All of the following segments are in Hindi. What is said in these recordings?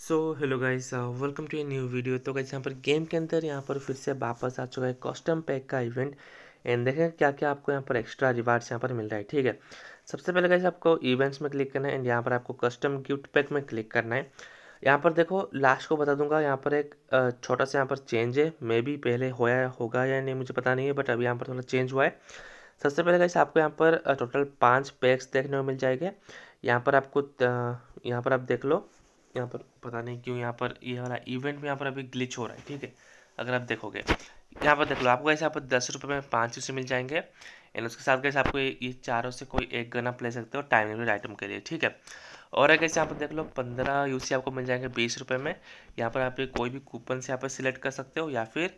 so hello guys welcome to a new video तो गाइस यहाँ पर गेम के अंदर यहाँ पर फिर से वापस आ चुका है कॉस्टम पैक का इवेंट एंड देखें क्या क्या आपको यहाँ पर एक्स्ट्रा रिवार्ड्स यहाँ पर मिल रहा है ठीक है सबसे पहले गाइस आपको इवेंट्स में क्लिक करना है एंड यहाँ पर आपको कस्टम गिफ्ट पैक में क्लिक करना है यहाँ पर देखो लास्ट को बता दूंगा यहाँ पर एक छोटा सा यहाँ पर चेंज है मे भी पहले होया होगा या नहीं मुझे पता नहीं है बट अभी यहाँ पर थोड़ा चेंज हुआ है सबसे पहले गाइस आपको यहाँ पर टोटल पाँच पैक्स देखने को मिल जाएंगे यहाँ पर आपको यहाँ पर आप देख लो यहाँ पर पता नहीं क्यों यहाँ पर ये यह वाला इवेंट में यहाँ पर अभी ग्लिच हो रहा है ठीक है अगर आप देखोगे यहाँ पर देख लो आपको ऐसे यहाँ पर दस रुपये में पाँच से मिल जाएंगे एंड उसके साथ कैसे आपको ये चारों से कोई एक गन आप ले सकते हो टाइम लिमिट आइटम के लिए ठीक है और अगर यहाँ पर देख लो पंद्रह यू आपको मिल जाएंगे बीस रुपये में यहाँ पर आप कोई भी कूपन से यहाँ पर सिलेक्ट कर सकते हो या फिर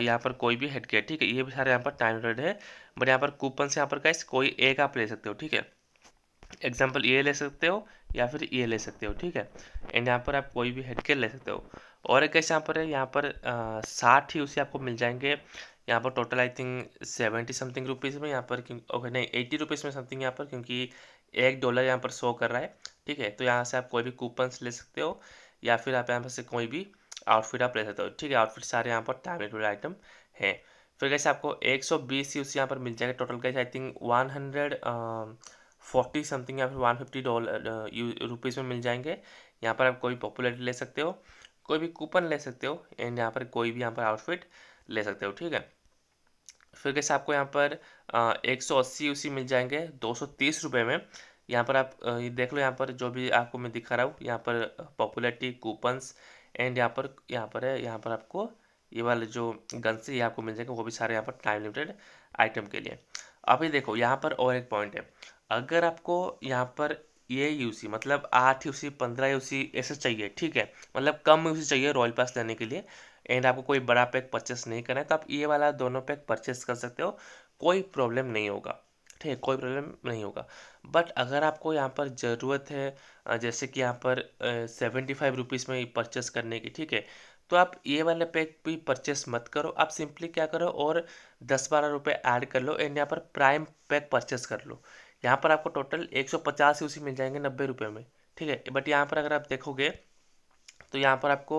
यहाँ पर कोई भी हेडगेट ठीक है ये भी सारे यहाँ पर टाइम लिमिटेड है बट यहाँ पर कूपन से यहाँ पर कैसे कोई एक आप ले सकते हो ठीक है एग्जाम्पल ये ले सकते हो या फिर ये ले सकते हो ठीक है एंड यहाँ पर आप कोई भी हेड के ले सकते हो और एक कैसे यहाँ पर है यहाँ पर साठ ही उसी आपको मिल जाएंगे यहाँ पर total I think seventy something rupees में यहाँ पर ओके नहीं एट्टी रुपीज़ में समथिंग यहाँ पर क्योंकि एक डॉलर यहाँ पर शो कर रहा है ठीक है तो यहाँ से आप कोई भी कूपन्स ले सकते हो या फिर आप यहाँ पर से कोई भी आउटफिट आप ले सकते हो ठीक है आउटफिट सारे यहाँ पर टाइम टू आइटम हैं फिर कैसे आपको एक सौ बीस ही उसी यहाँ पर मिल जाएगा टोटल कैसे I think one hundred forty something या फिर वन फिफ्टी डॉलर रुपीज़ में मिल जाएंगे यहाँ पर आप कोई पॉपुलरिटी ले सकते हो कोई भी कूपन ले सकते हो एंड यहाँ पर कोई भी यहाँ पर आउटफिट ले सकते हो ठीक है फिर कैसे आपको यहाँ पर uh, एक सौ अस्सी उसी मिल जाएंगे दो सौ तीस रुपये में यहाँ पर आप uh, ये देख लो यहाँ पर जो भी आपको मैं दिखा रहा हूँ यहाँ पर पॉपुलरिटी कूपन्स एंड यहाँ पर यहाँ पर है यहाँ पर आपको ये वाले जो गन्स ये आपको मिल जाएंगे वो भी सारे यहाँ पर टाइम लिमिटेड आइटम के लिए अभी देखो यहाँ पर और एक पॉइंट है अगर आपको यहाँ पर ये यू सी मतलब आठ यू सी पंद्रह यू सी ऐसे चाहिए ठीक है मतलब कम यू सी चाहिए रॉयल पास लेने के लिए एंड आपको कोई बड़ा पैक परचेस नहीं करना है तो आप ये वाला दोनों पैक परचेस कर सकते हो कोई प्रॉब्लम नहीं होगा ठीक है कोई प्रॉब्लम नहीं होगा बट अगर आपको यहाँ पर ज़रूरत है जैसे कि यहाँ पर सेवेंटी फाइव रुपीज़ में परचेस करने की ठीक है तो आप ये वाले पैक भी परचेस मत करो आप सिंपली क्या करो और दस बारह रुपये ऐड कर लो एंड यहाँ पर प्राइम पैक परचेस कर लो यहाँ पर आपको टोटल एक सौ पचास यूसी मिल जाएंगे नब्बे रुपये में ठीक है बट यहाँ पर अगर आप देखोगे तो यहाँ पर आपको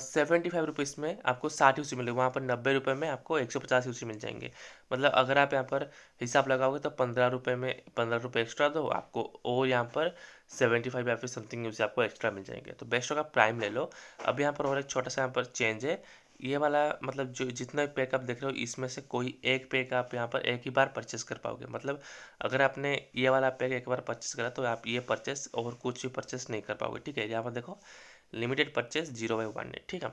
सेवेंटी फाइव रुपीज़ में आपको साठ यूसी मिलेगा वहाँ पर नब्बे रुपये में आपको एक सौ पचास यूसी मिल जाएंगे मतलब अगर आप यहाँ पर हिसाब लगाओगे तो पंद्रह रुपये में पंद्रह रुपये एक्स्ट्रा दो आपको और यहाँ पर सेवेंटी फाइव या फिर समथिंग यूसी आपको एक्स्ट्रा मिल जाएंगे तो बेस्ट होगा प्राइम ले लो अब यहाँ पर और एक छोटा सा यहाँ पर चेंज है ये वाला मतलब जो जितना भी पैक आप देख रहे हो इसमें से कोई एक पैक आप यहाँ पर एक ही बार परचेस कर पाओगे मतलब अगर आपने ये वाला पैक एक बार परचेस करा तो आप ये परचेस और कुछ भी परचेस नहीं कर पाओगे ठीक है यहाँ पर देखो limited purchase zero by one है ठीक है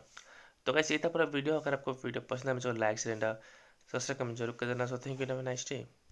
तो कैसे इतना पूरा वीडियो अगर आपको वीडियो पसंद है मुझे लाइक सिलेंडर सबसे कमेंट जरूर कर देना so thank you nice day